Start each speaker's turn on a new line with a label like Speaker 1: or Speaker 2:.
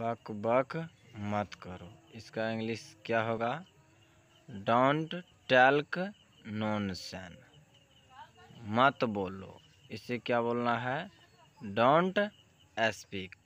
Speaker 1: बक बक मत करो इसका इंग्लिश क्या होगा डोंट टैल्क नॉन सैन मत बोलो इसे क्या बोलना है डोंट स्पीक